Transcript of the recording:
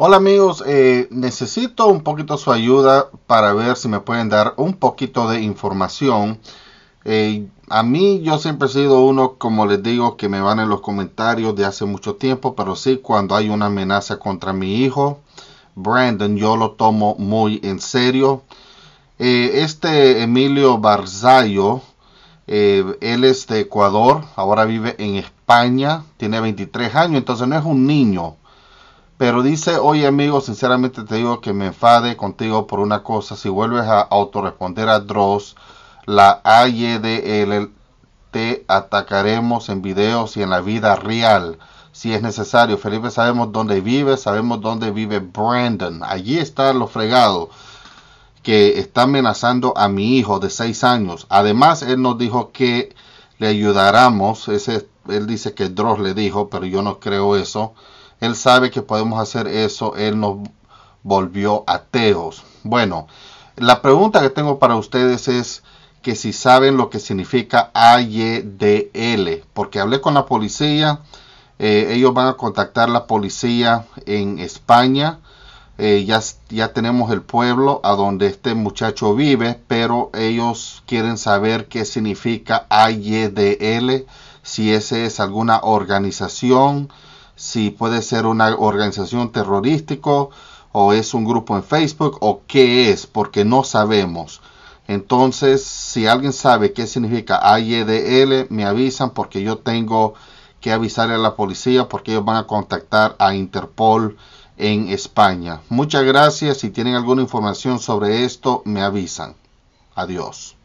Hola amigos, eh, necesito un poquito su ayuda para ver si me pueden dar un poquito de información. Eh, a mí yo siempre he sido uno, como les digo, que me van en los comentarios de hace mucho tiempo, pero sí cuando hay una amenaza contra mi hijo, Brandon, yo lo tomo muy en serio. Eh, este Emilio Barzallo, él es de Ecuador, ahora vive en España, tiene 23 años, entonces no es un niño pero dice, oye amigo, sinceramente te digo que me enfade contigo por una cosa. Si vuelves a autorresponder a Dross, la AYDL te atacaremos en videos y en la vida real. Si es necesario, Felipe, sabemos dónde vive, sabemos dónde vive Brandon. Allí está lo fregado que está amenazando a mi hijo de 6 años. Además, él nos dijo que le ayudáramos. Ese, él dice que Dross le dijo, pero yo no creo eso él sabe que podemos hacer eso. Él nos volvió ateos. Bueno, la pregunta que tengo para ustedes es que si saben lo que significa AYDL, porque hablé con la policía, eh, ellos van a contactar la policía en España, eh, ya, tenemos el pueblo a donde este muchacho vive, pero ellos quieren saber qué significa AYDL, si ese es alguna organización, si puede ser una organización terrorística o es un grupo en Facebook o qué es, porque no sabemos. Entonces, si alguien sabe qué significa AYDL, e me avisan porque yo tengo que avisarle a la policía porque ellos van a contactar a Interpol en España. Muchas gracias. Si tienen alguna información sobre esto, me avisan. Adiós.